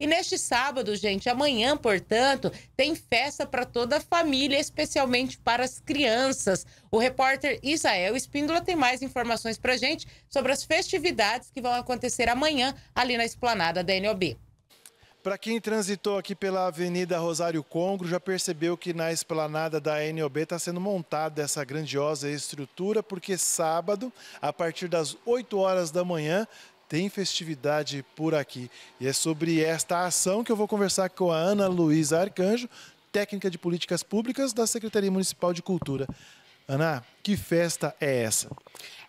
E neste sábado, gente, amanhã, portanto, tem festa para toda a família, especialmente para as crianças. O repórter Isael Espíndola tem mais informações para gente sobre as festividades que vão acontecer amanhã ali na esplanada da NOB. Para quem transitou aqui pela Avenida Rosário Congro, já percebeu que na esplanada da NOB está sendo montada essa grandiosa estrutura, porque sábado, a partir das 8 horas da manhã, tem festividade por aqui. E é sobre esta ação que eu vou conversar com a Ana Luísa Arcanjo, técnica de políticas públicas da Secretaria Municipal de Cultura. Ana, que festa é essa?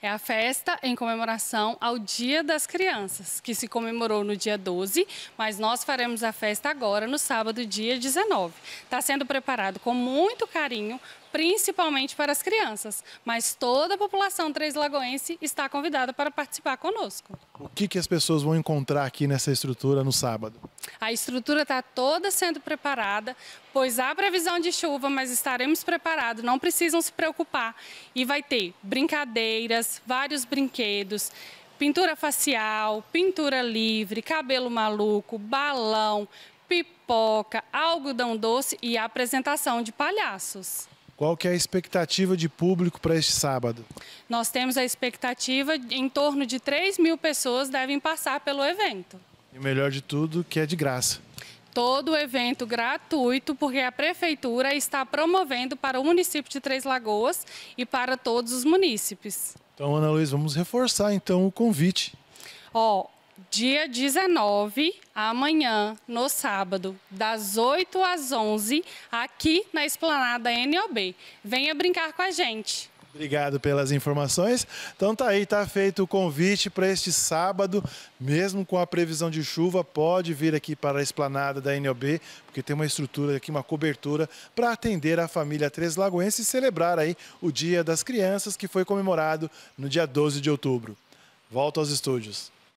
É a festa em comemoração ao Dia das Crianças, que se comemorou no dia 12, mas nós faremos a festa agora, no sábado, dia 19. Está sendo preparado com muito carinho, principalmente para as crianças, mas toda a população três-lagoense está convidada para participar conosco. O que, que as pessoas vão encontrar aqui nessa estrutura no sábado? A estrutura está toda sendo preparada, pois há previsão de chuva, mas estaremos preparados, não precisam se preocupar e vai ter brincadeiras, vários brinquedos, pintura facial, pintura livre, cabelo maluco, balão, pipoca, algodão doce e apresentação de palhaços. Qual que é a expectativa de público para este sábado? Nós temos a expectativa de, em torno de 3 mil pessoas devem passar pelo evento. E o melhor de tudo, que é de graça todo o evento gratuito, porque a Prefeitura está promovendo para o município de Três Lagoas e para todos os munícipes. Então, Ana Luiz, vamos reforçar então o convite. Ó, dia 19, amanhã, no sábado, das 8 às 11, aqui na Esplanada NOB. Venha brincar com a gente. Obrigado pelas informações. Então tá aí, tá feito o convite para este sábado, mesmo com a previsão de chuva, pode vir aqui para a esplanada da NOB, porque tem uma estrutura aqui, uma cobertura para atender a família Três Lagoense e celebrar aí o Dia das Crianças que foi comemorado no dia 12 de outubro. Volto aos estúdios.